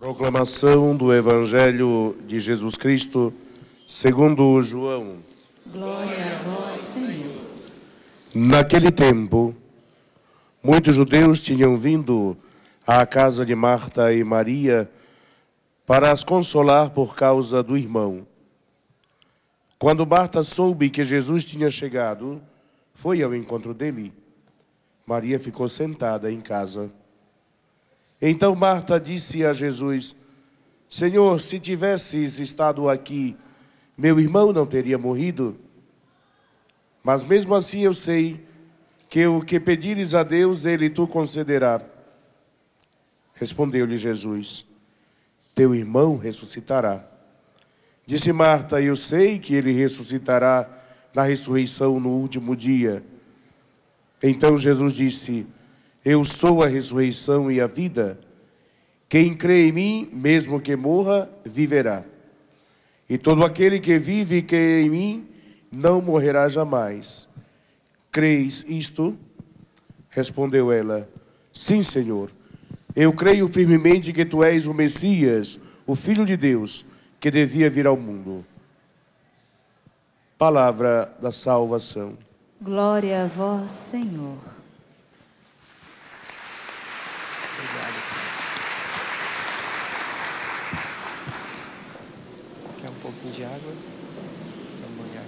Proclamação do Evangelho de Jesus Cristo segundo João. Glória a vós, Senhor. Naquele tempo, muitos judeus tinham vindo à casa de Marta e Maria para as consolar por causa do irmão. Quando Marta soube que Jesus tinha chegado, foi ao encontro dele. Maria ficou sentada em casa. Então Marta disse a Jesus: Senhor, se tivesses estado aqui, meu irmão não teria morrido. Mas mesmo assim eu sei que o que pedires a Deus, ele tu concederá. Respondeu-lhe Jesus: Teu irmão ressuscitará. Disse Marta: Eu sei que ele ressuscitará na ressurreição no último dia. Então Jesus disse: eu sou a ressurreição e a vida. Quem crê em mim, mesmo que morra, viverá. E todo aquele que vive e crê em mim, não morrerá jamais. Creis isto? Respondeu ela: Sim, Senhor. Eu creio firmemente que tu és o Messias, o Filho de Deus, que devia vir ao mundo. Palavra da salvação. Glória a vós, Senhor. de água para molhar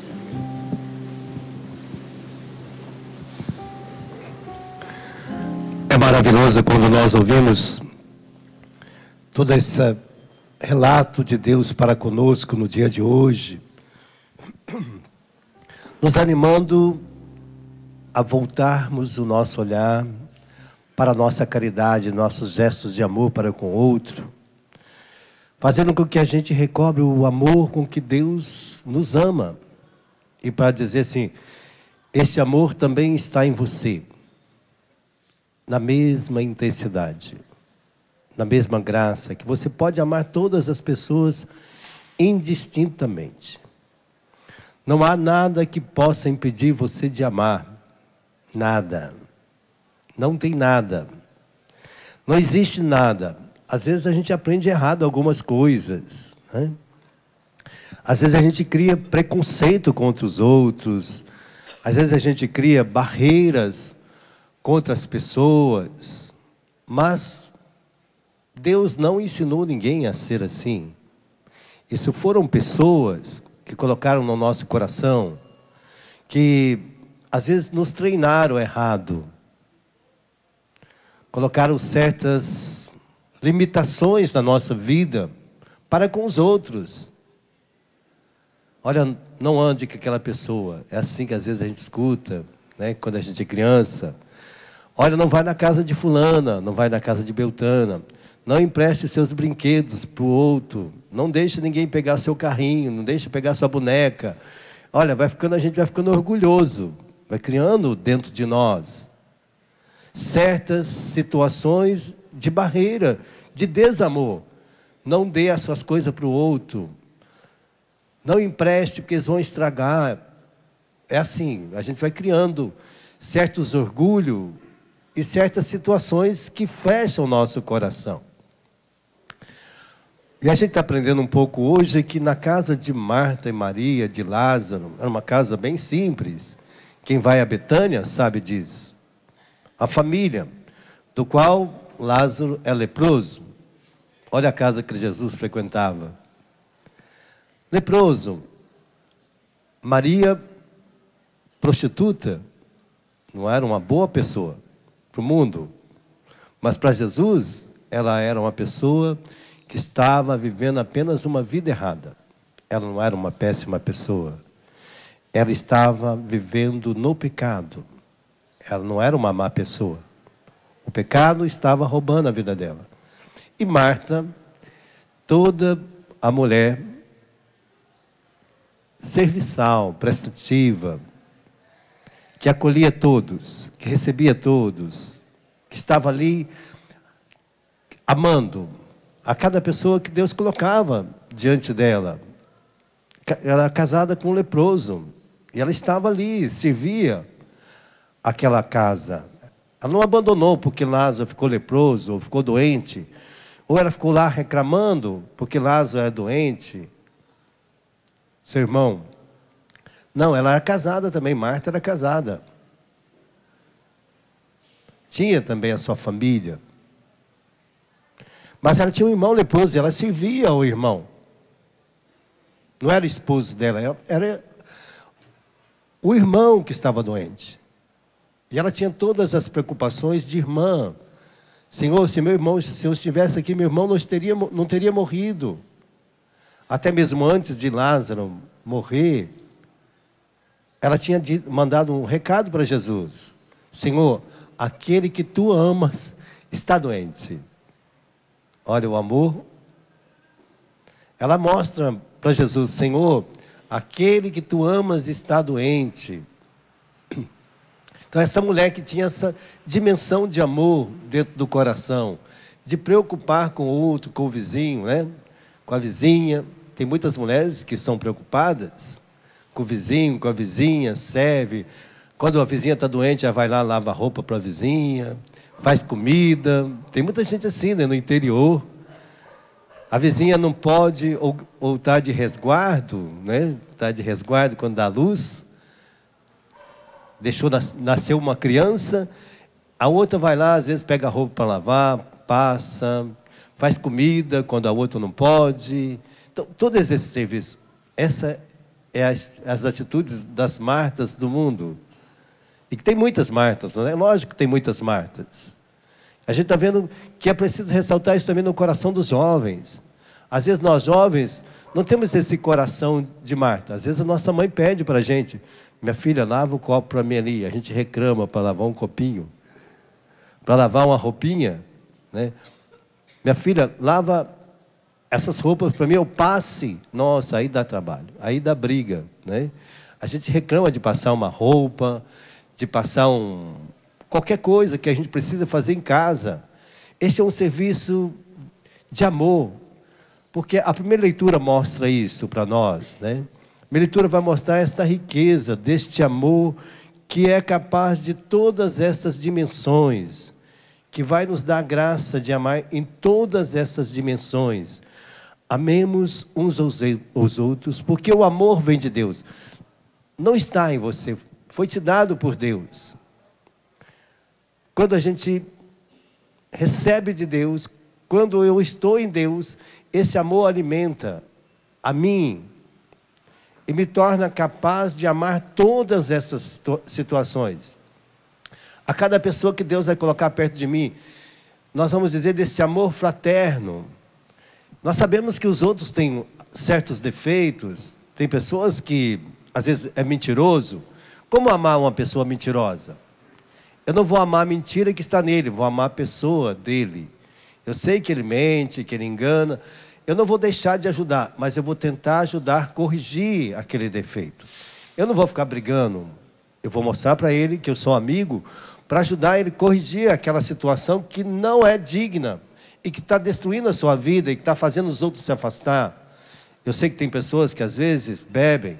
a É maravilhoso quando nós ouvimos todo esse relato de Deus para conosco no dia de hoje, nos animando a voltarmos o nosso olhar para a nossa caridade, nossos gestos de amor para com o outro fazendo com que a gente recobre o amor com que Deus nos ama. E para dizer assim, este amor também está em você, na mesma intensidade, na mesma graça, que você pode amar todas as pessoas indistintamente. Não há nada que possa impedir você de amar. Nada. Não tem nada. Não existe nada. Às vezes a gente aprende errado algumas coisas. Né? Às vezes a gente cria preconceito contra os outros. Às vezes a gente cria barreiras contra as pessoas. Mas Deus não ensinou ninguém a ser assim. Isso foram pessoas que colocaram no nosso coração, que às vezes nos treinaram errado, colocaram certas limitações na nossa vida para com os outros. Olha, não ande com aquela pessoa. É assim que às vezes a gente escuta, né? quando a gente é criança. Olha, não vai na casa de fulana, não vai na casa de Beltana. Não empreste seus brinquedos para o outro. Não deixe ninguém pegar seu carrinho, não deixe pegar sua boneca. Olha, vai ficando, a gente vai ficando orgulhoso, vai criando dentro de nós certas situações de barreira, de desamor. Não dê as suas coisas para o outro. Não empreste, porque eles vão estragar. É assim, a gente vai criando certos orgulhos e certas situações que fecham o nosso coração. E a gente está aprendendo um pouco hoje que na casa de Marta e Maria, de Lázaro, era uma casa bem simples. Quem vai a Betânia sabe disso. A família, do qual Lázaro é leproso. Olha a casa que Jesus frequentava. Leproso. Maria, prostituta, não era uma boa pessoa para o mundo. Mas para Jesus, ela era uma pessoa que estava vivendo apenas uma vida errada. Ela não era uma péssima pessoa. Ela estava vivendo no pecado. Ela não era uma má pessoa o pecado estava roubando a vida dela. E Marta, toda a mulher serviçal, prestativa, que acolhia todos, que recebia todos, que estava ali amando a cada pessoa que Deus colocava diante dela. Ela era casada com um leproso e ela estava ali, servia aquela casa, ela não abandonou porque Lázaro ficou leproso, ou ficou doente, ou ela ficou lá reclamando porque Lázaro é doente, seu irmão. Não, ela era casada também, Marta era casada. Tinha também a sua família. Mas ela tinha um irmão leproso, e ela servia ao irmão. Não era esposo dela, era o irmão que estava doente. E ela tinha todas as preocupações de irmã. Senhor, se meu irmão, se eu estivesse aqui, meu irmão não teria, não teria morrido. Até mesmo antes de Lázaro morrer, ela tinha mandado um recado para Jesus: Senhor, aquele que tu amas está doente. Olha o amor. Ela mostra para Jesus: Senhor, aquele que tu amas está doente. Então, essa mulher que tinha essa dimensão de amor dentro do coração, de preocupar com o outro, com o vizinho, né? com a vizinha. Tem muitas mulheres que são preocupadas com o vizinho, com a vizinha, serve. Quando a vizinha está doente, ela vai lá, lava roupa para a vizinha, faz comida. Tem muita gente assim né? no interior. A vizinha não pode ou está de resguardo, né? Está de resguardo quando dá luz deixou nascer uma criança, a outra vai lá, às vezes pega a roupa para lavar, passa, faz comida quando a outra não pode. Então, todos esses serviços. Essa é as, as atitudes das Martas do mundo. E que tem muitas Martas, não é? Lógico que tem muitas Martas. A gente está vendo que é preciso ressaltar isso também no coração dos jovens. Às vezes nós jovens não temos esse coração de Marta. Às vezes a nossa mãe pede para a gente: minha filha, lava o copo para mim ali. A gente reclama para lavar um copinho, para lavar uma roupinha. Né? Minha filha, lava essas roupas para mim, eu passe. Nossa, aí dá trabalho, aí dá briga. Né? A gente reclama de passar uma roupa, de passar um. qualquer coisa que a gente precisa fazer em casa. Esse é um serviço de amor, porque a primeira leitura mostra isso para nós, né? Minha leitura vai mostrar esta riqueza deste amor que é capaz de todas estas dimensões, que vai nos dar graça de amar em todas essas dimensões. Amemos uns aos outros, porque o amor vem de Deus. Não está em você, foi te dado por Deus. Quando a gente recebe de Deus, quando eu estou em Deus, esse amor alimenta a mim, e me torna capaz de amar todas essas situações. A cada pessoa que Deus vai colocar perto de mim, nós vamos dizer desse amor fraterno. Nós sabemos que os outros têm certos defeitos, tem pessoas que às vezes é mentiroso. Como amar uma pessoa mentirosa? Eu não vou amar a mentira que está nele, vou amar a pessoa dele. Eu sei que ele mente, que ele engana, eu não vou deixar de ajudar, mas eu vou tentar ajudar a corrigir aquele defeito. Eu não vou ficar brigando. Eu vou mostrar para ele que eu sou amigo para ajudar ele a corrigir aquela situação que não é digna e que está destruindo a sua vida e que está fazendo os outros se afastar. Eu sei que tem pessoas que às vezes bebem.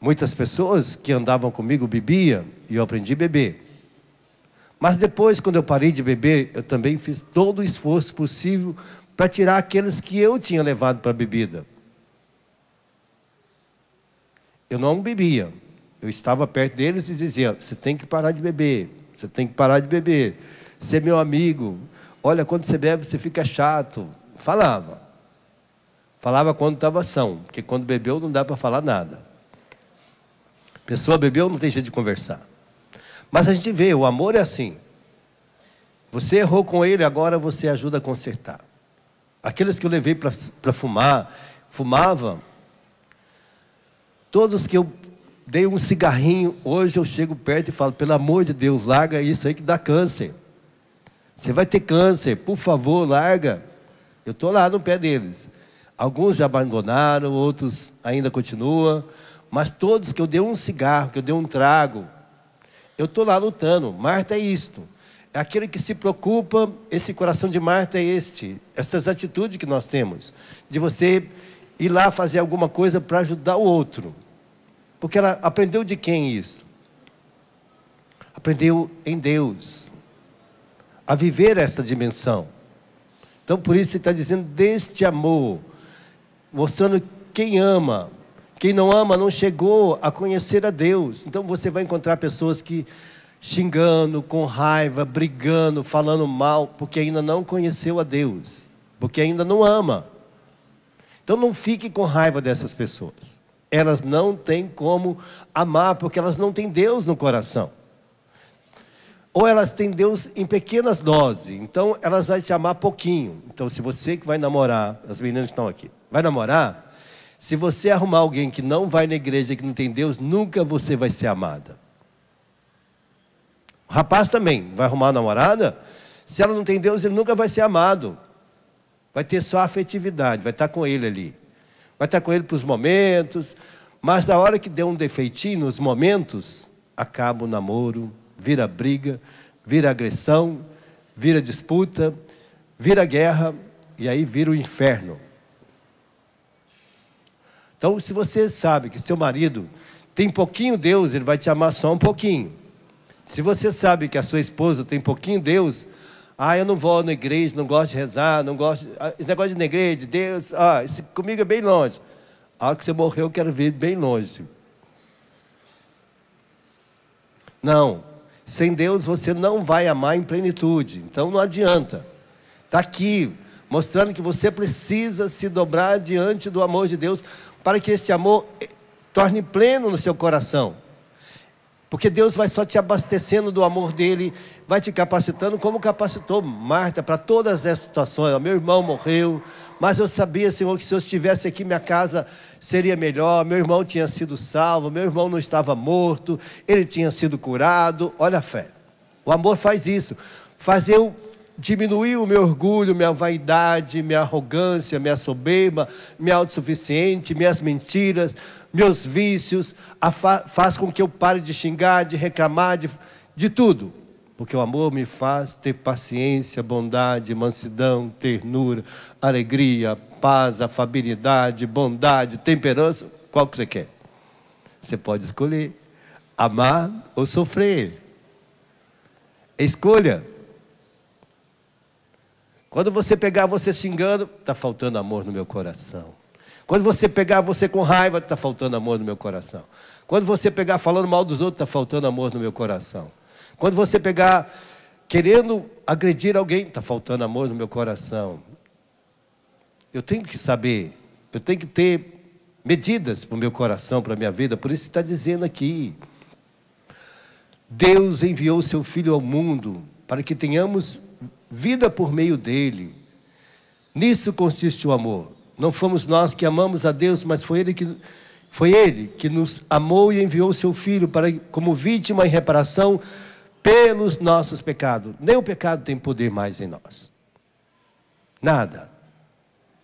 Muitas pessoas que andavam comigo bebiam e eu aprendi a beber. Mas depois, quando eu parei de beber, eu também fiz todo o esforço possível para tirar aqueles que eu tinha levado para a bebida. Eu não bebia. Eu estava perto deles e dizia: você tem que parar de beber, você tem que parar de beber. Você é meu amigo. Olha, quando você bebe, você fica chato. Falava. Falava quando estava ação, porque quando bebeu não dá para falar nada. Pessoa bebeu, não tem jeito de conversar. Mas a gente vê, o amor é assim. Você errou com ele, agora você ajuda a consertar aqueles que eu levei para fumar, fumava. Todos que eu dei um cigarrinho, hoje eu chego perto e falo, pelo amor de Deus, larga isso aí que dá câncer. Você vai ter câncer, por favor, larga. Eu estou lá no pé deles. Alguns já abandonaram, outros ainda continuam. Mas todos que eu dei um cigarro, que eu dei um trago, eu estou lá lutando. Marta é isto. É aquele que se preocupa, esse coração de Marta é este, essas atitudes que nós temos, de você ir lá fazer alguma coisa para ajudar o outro. Porque ela aprendeu de quem isso? Aprendeu em Deus, a viver essa dimensão. Então, por isso, você está dizendo deste amor, mostrando quem ama. Quem não ama não chegou a conhecer a Deus. Então, você vai encontrar pessoas que xingando, com raiva, brigando, falando mal, porque ainda não conheceu a Deus, porque ainda não ama. Então não fique com raiva dessas pessoas. Elas não têm como amar, porque elas não têm Deus no coração. Ou elas têm Deus em pequenas doses, então elas vão te amar pouquinho. Então, se você que vai namorar, as meninas estão aqui, vai namorar, se você arrumar alguém que não vai na igreja, que não tem Deus, nunca você vai ser amada. O rapaz também vai arrumar uma namorada, se ela não tem Deus, ele nunca vai ser amado. Vai ter só afetividade, vai estar tá com ele ali. Vai estar tá com ele para os momentos, mas na hora que deu um defeitinho, nos momentos, acaba o namoro, vira briga, vira agressão, vira disputa, vira guerra e aí vira o inferno. Então, se você sabe que seu marido tem pouquinho Deus, ele vai te amar só um pouquinho. Se você sabe que a sua esposa tem pouquinho Deus, ah, eu não vou na igreja, não gosto de rezar, não gosto. Ah, esse negócio de igreja, de Deus, ah, esse comigo é bem longe. A hora que você morreu, eu quero vir bem longe. Não. Sem Deus você não vai amar em plenitude. Então não adianta. Está aqui, mostrando que você precisa se dobrar diante do amor de Deus para que este amor eh, torne pleno no seu coração. Porque Deus vai só te abastecendo do amor dele, vai te capacitando, como capacitou Marta para todas essas situações. Meu irmão morreu, mas eu sabia, Senhor, que se eu estivesse aqui, minha casa seria melhor. Meu irmão tinha sido salvo, meu irmão não estava morto, ele tinha sido curado. Olha a fé. O amor faz isso. Faz diminuir o meu orgulho, minha vaidade, minha arrogância, minha soberba, minha autossuficiente, minhas mentiras, meus vícios, faz com que eu pare de xingar, de reclamar, de, de tudo. Porque o amor me faz ter paciência, bondade, mansidão, ternura, alegria, paz, afabilidade, bondade, temperança, qual que você quer. Você pode escolher amar ou sofrer. Escolha. Quando você pegar você se engano, está faltando amor no meu coração. Quando você pegar você com raiva, está faltando amor no meu coração. Quando você pegar falando mal dos outros, está faltando amor no meu coração. Quando você pegar querendo agredir alguém, está faltando amor no meu coração. Eu tenho que saber, eu tenho que ter medidas para o meu coração, para a minha vida. Por isso está dizendo aqui: Deus enviou seu Filho ao mundo para que tenhamos vida por meio dele. Nisso consiste o amor. Não fomos nós que amamos a Deus, mas foi ele que foi ele que nos amou e enviou seu filho para como vítima em reparação pelos nossos pecados. Nem o pecado tem poder mais em nós. Nada.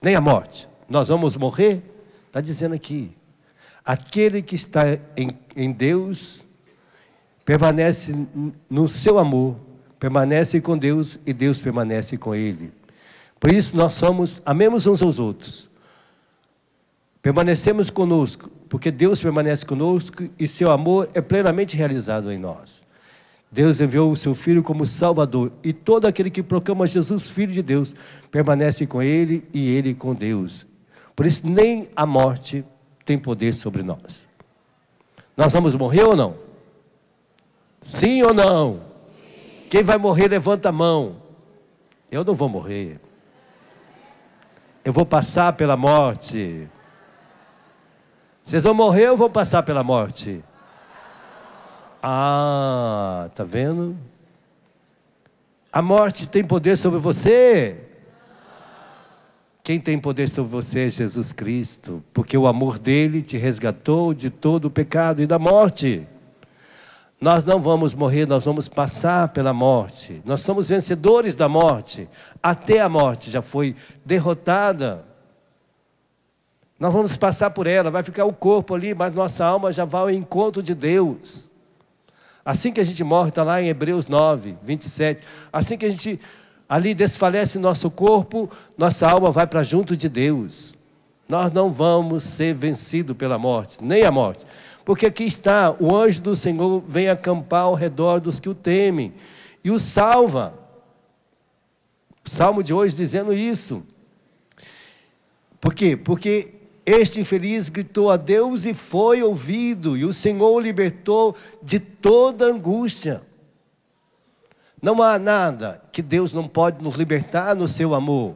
Nem a morte. Nós vamos morrer? Está dizendo aqui. Aquele que está em, em Deus permanece no seu amor permanece com Deus e Deus permanece com ele. Por isso nós somos, amemos uns aos outros. Permanecemos conosco, porque Deus permanece conosco e seu amor é plenamente realizado em nós. Deus enviou o seu Filho como Salvador, e todo aquele que proclama Jesus Filho de Deus permanece com ele e ele com Deus. Por isso, nem a morte tem poder sobre nós. Nós vamos morrer ou não? Sim ou não? Quem vai morrer, levanta a mão. Eu não vou morrer. Eu vou passar pela morte. Vocês vão morrer, ou vou passar pela morte. Ah, tá vendo? A morte tem poder sobre você? Quem tem poder sobre você é Jesus Cristo, porque o amor dele te resgatou de todo o pecado e da morte. Nós não vamos morrer, nós vamos passar pela morte. Nós somos vencedores da morte. Até a morte já foi derrotada. Nós vamos passar por ela, vai ficar o corpo ali, mas nossa alma já vai ao encontro de Deus. Assim que a gente morre, está lá em Hebreus 9, 27. Assim que a gente ali desfalece nosso corpo, nossa alma vai para junto de Deus. Nós não vamos ser vencidos pela morte, nem a morte. Porque aqui está: o anjo do Senhor vem acampar ao redor dos que o temem e o salva. Salmo de hoje dizendo isso. Por quê? Porque este infeliz gritou a Deus e foi ouvido, e o Senhor o libertou de toda angústia. Não há nada que Deus não pode nos libertar no seu amor.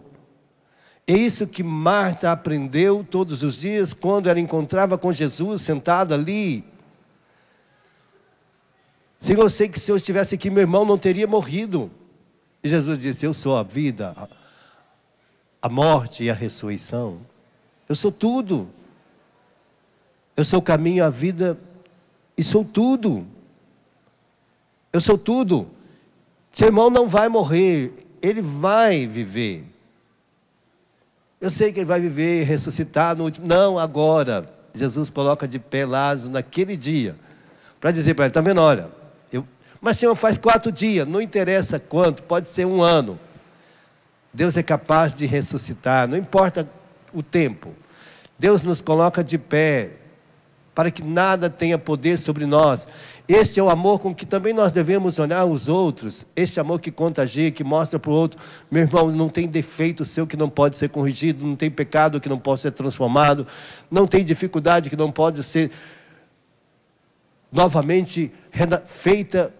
É isso que Marta aprendeu todos os dias quando ela encontrava com Jesus sentado ali. Senhor, eu sei que se eu estivesse aqui, meu irmão não teria morrido. E Jesus disse: Eu sou a vida, a morte e a ressurreição. Eu sou tudo. Eu sou o caminho, a vida e sou tudo. Eu sou tudo. Seu irmão não vai morrer, ele vai viver. Eu sei que ele vai viver, ressuscitar no último. Não, agora. Jesus coloca de pé Lázaro naquele dia. Para dizer para ele, está vendo? Olha, eu... mas Senhor, faz quatro dias, não interessa quanto, pode ser um ano. Deus é capaz de ressuscitar, não importa o tempo. Deus nos coloca de pé, para que nada tenha poder sobre nós. Esse é o amor com que também nós devemos olhar os outros. Esse amor que contagia, que mostra para o outro, meu irmão, não tem defeito seu que não pode ser corrigido, não tem pecado que não pode ser transformado, não tem dificuldade que não pode ser novamente feita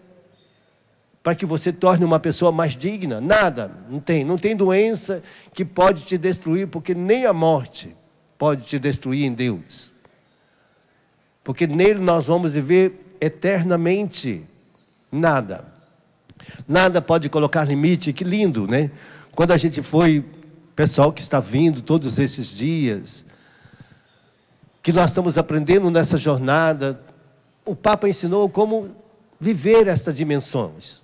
para que você torne uma pessoa mais digna. Nada, não tem. Não tem doença que pode te destruir, porque nem a morte pode te destruir em Deus. Porque nele nós vamos viver eternamente. Nada. Nada pode colocar limite. Que lindo, né? Quando a gente foi, pessoal que está vindo todos esses dias, que nós estamos aprendendo nessa jornada, o Papa ensinou como viver estas dimensões.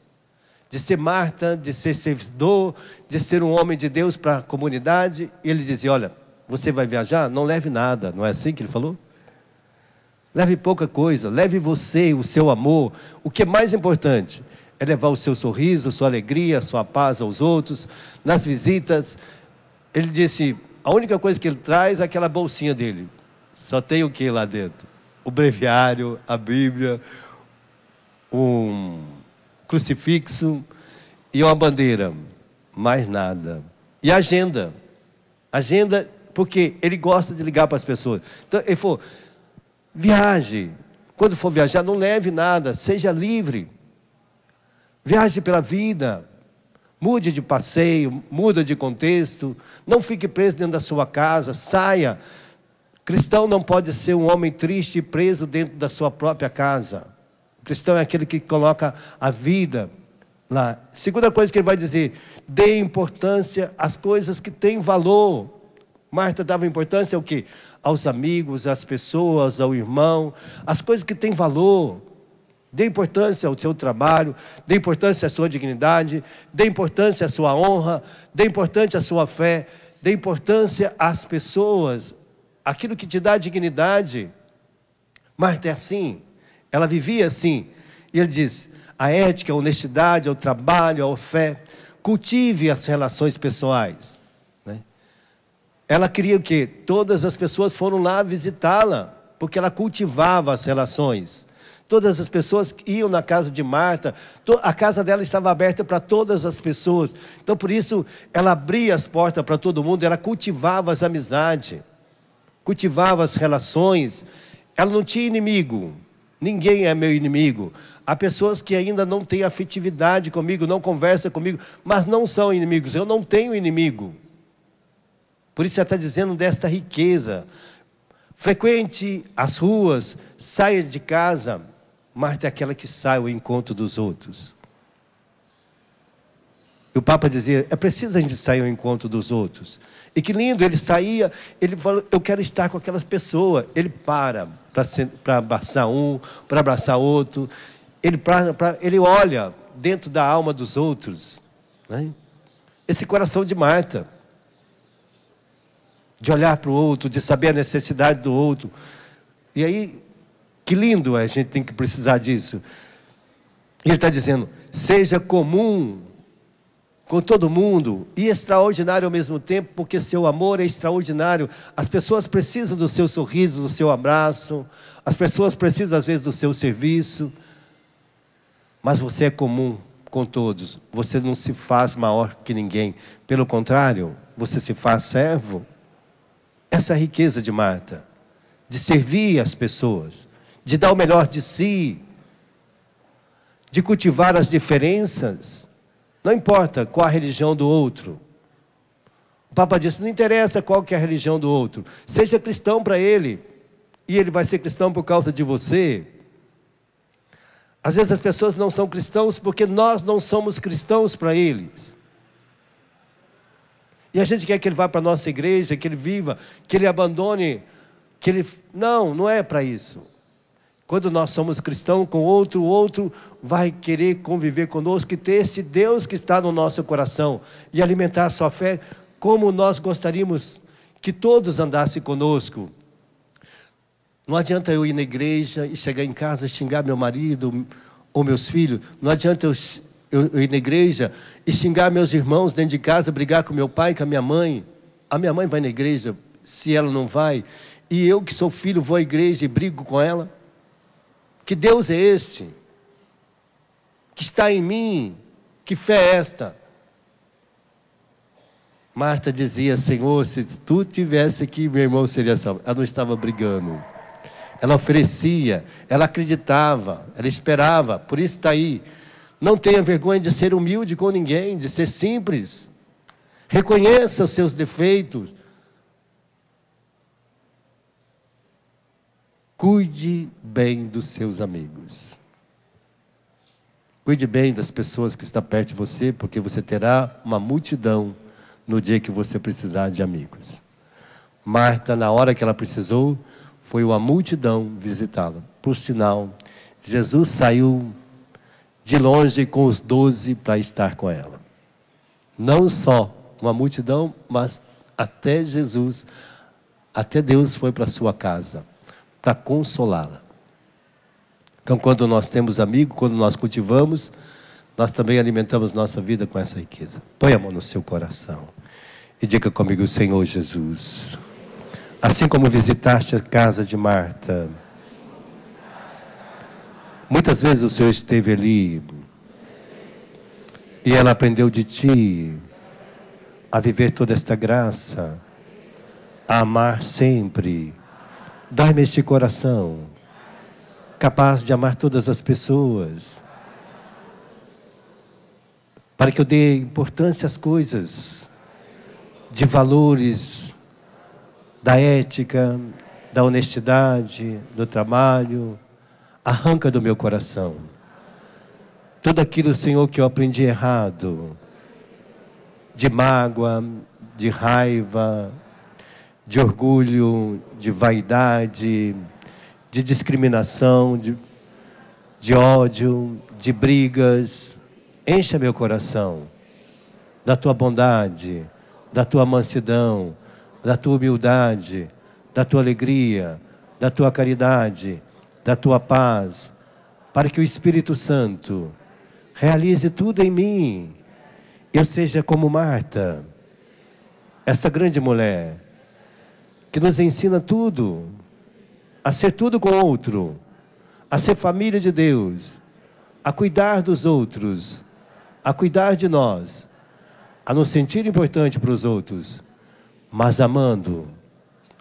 De ser Marta, de ser servidor, de ser um homem de Deus para a comunidade. E ele dizia: Olha, você vai viajar? Não leve nada. Não é assim que ele falou? Leve pouca coisa, leve você, o seu amor. O que é mais importante é levar o seu sorriso, sua alegria, sua paz aos outros. Nas visitas, ele disse: a única coisa que ele traz é aquela bolsinha dele. Só tem o que lá dentro? O breviário, a Bíblia, um crucifixo e uma bandeira. Mais nada. E agenda. Agenda, porque ele gosta de ligar para as pessoas. Então, ele falou Viaje. Quando for viajar, não leve nada, seja livre. Viaje pela vida. Mude de passeio, muda de contexto, não fique preso dentro da sua casa, saia. Cristão não pode ser um homem triste e preso dentro da sua própria casa. Cristão é aquele que coloca a vida lá. Segunda coisa que ele vai dizer: dê importância às coisas que têm valor. Marta dava importância ao quê? Aos amigos, às pessoas, ao irmão, às coisas que têm valor. Dê importância ao seu trabalho, dê importância à sua dignidade, dê importância à sua honra, dê importância à sua fé, dê importância às pessoas, aquilo que te dá dignidade. Marta é assim, ela vivia assim. E ele diz: a ética, a honestidade, ao trabalho, à fé, cultive as relações pessoais. Ela queria o quê? Todas as pessoas foram lá visitá-la, porque ela cultivava as relações. Todas as pessoas iam na casa de Marta, a casa dela estava aberta para todas as pessoas. Então, por isso, ela abria as portas para todo mundo, ela cultivava as amizades, cultivava as relações. Ela não tinha inimigo, ninguém é meu inimigo. Há pessoas que ainda não têm afetividade comigo, não conversam comigo, mas não são inimigos. Eu não tenho inimigo. Por isso, está dizendo desta riqueza. Frequente as ruas, saia de casa, Marta é aquela que sai ao encontro dos outros. E o Papa dizia: é preciso a gente sair ao encontro dos outros. E que lindo, ele saía, ele falou: eu quero estar com aquelas pessoas. Ele para para abraçar um, para abraçar outro. Ele, pra, pra, ele olha dentro da alma dos outros. Né? Esse coração de Marta de olhar para o outro, de saber a necessidade do outro. E aí, que lindo é, a gente tem que precisar disso. E ele está dizendo: seja comum com todo mundo e extraordinário ao mesmo tempo, porque seu amor é extraordinário. As pessoas precisam do seu sorriso, do seu abraço, as pessoas precisam às vezes do seu serviço, mas você é comum com todos, você não se faz maior que ninguém, pelo contrário, você se faz servo. Essa riqueza de Marta, de servir as pessoas, de dar o melhor de si, de cultivar as diferenças, não importa qual a religião do outro. O Papa disse: não interessa qual que é a religião do outro, seja cristão para ele, e ele vai ser cristão por causa de você. Às vezes as pessoas não são cristãos porque nós não somos cristãos para eles. E a gente quer que ele vá para a nossa igreja, que ele viva, que ele abandone, que ele. Não, não é para isso. Quando nós somos cristãos com outro, o outro vai querer conviver conosco e ter esse Deus que está no nosso coração e alimentar a sua fé como nós gostaríamos que todos andassem conosco. Não adianta eu ir na igreja e chegar em casa e xingar meu marido ou meus filhos. Não adianta eu eu, eu ir na igreja e xingar meus irmãos dentro de casa, brigar com meu pai, com a minha mãe. A minha mãe vai na igreja, se ela não vai, e eu que sou filho vou à igreja e brigo com ela? Que Deus é este? Que está em mim? Que fé é esta? Marta dizia: Senhor, se tu tivesse aqui, meu irmão seria salvo. Ela não estava brigando. Ela oferecia, ela acreditava, ela esperava, por isso está aí. Não tenha vergonha de ser humilde com ninguém, de ser simples. Reconheça seus defeitos. Cuide bem dos seus amigos. Cuide bem das pessoas que estão perto de você, porque você terá uma multidão no dia que você precisar de amigos. Marta, na hora que ela precisou, foi uma multidão visitá-la. Por sinal, Jesus saiu de longe com os doze para estar com ela. Não só uma multidão, mas até Jesus, até Deus foi para sua casa para consolá-la. Então, quando nós temos amigo, quando nós cultivamos, nós também alimentamos nossa vida com essa riqueza. Põe a mão no seu coração e diga comigo, Senhor Jesus. Assim como visitaste a casa de Marta Muitas vezes o Senhor esteve ali e ela aprendeu de ti a viver toda esta graça, a amar sempre. dá me este coração capaz de amar todas as pessoas, para que eu dê importância às coisas, de valores, da ética, da honestidade, do trabalho, Arranca do meu coração tudo aquilo, Senhor, que eu aprendi errado, de mágoa, de raiva, de orgulho, de vaidade, de discriminação, de, de ódio, de brigas. Encha meu coração da tua bondade, da tua mansidão, da tua humildade, da tua alegria, da tua caridade da tua paz, para que o Espírito Santo realize tudo em mim. Eu seja como Marta, essa grande mulher, que nos ensina tudo, a ser tudo com o outro, a ser família de Deus, a cuidar dos outros, a cuidar de nós, a nos sentir importante para os outros, mas amando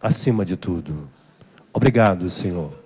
acima de tudo. Obrigado, Senhor.